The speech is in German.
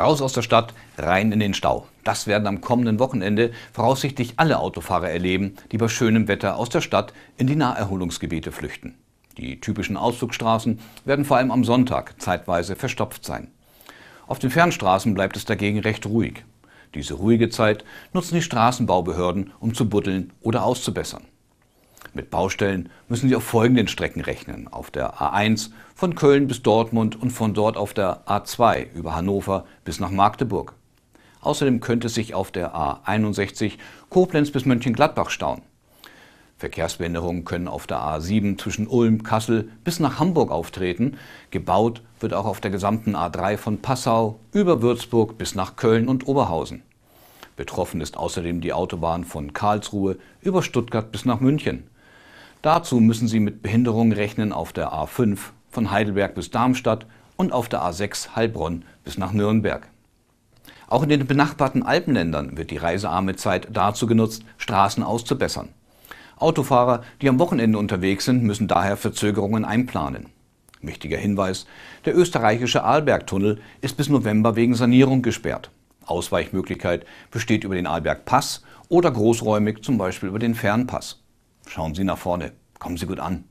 Raus aus der Stadt, rein in den Stau. Das werden am kommenden Wochenende voraussichtlich alle Autofahrer erleben, die bei schönem Wetter aus der Stadt in die Naherholungsgebiete flüchten. Die typischen Ausflugsstraßen werden vor allem am Sonntag zeitweise verstopft sein. Auf den Fernstraßen bleibt es dagegen recht ruhig. Diese ruhige Zeit nutzen die Straßenbaubehörden, um zu buddeln oder auszubessern. Mit Baustellen müssen Sie auf folgenden Strecken rechnen. Auf der A1 von Köln bis Dortmund und von dort auf der A2 über Hannover bis nach Magdeburg. Außerdem könnte es sich auf der A61 Koblenz bis Mönchengladbach stauen. Verkehrsbehinderungen können auf der A7 zwischen Ulm, Kassel bis nach Hamburg auftreten. Gebaut wird auch auf der gesamten A3 von Passau über Würzburg bis nach Köln und Oberhausen. Betroffen ist außerdem die Autobahn von Karlsruhe über Stuttgart bis nach München. Dazu müssen Sie mit Behinderungen rechnen auf der A5 von Heidelberg bis Darmstadt und auf der A6 Heilbronn bis nach Nürnberg. Auch in den benachbarten Alpenländern wird die reisearme Zeit dazu genutzt, Straßen auszubessern. Autofahrer, die am Wochenende unterwegs sind, müssen daher Verzögerungen einplanen. Wichtiger Hinweis, der österreichische Arlbergtunnel ist bis November wegen Sanierung gesperrt. Ausweichmöglichkeit besteht über den Arlbergpass oder großräumig zum Beispiel über den Fernpass. Schauen Sie nach vorne, kommen Sie gut an.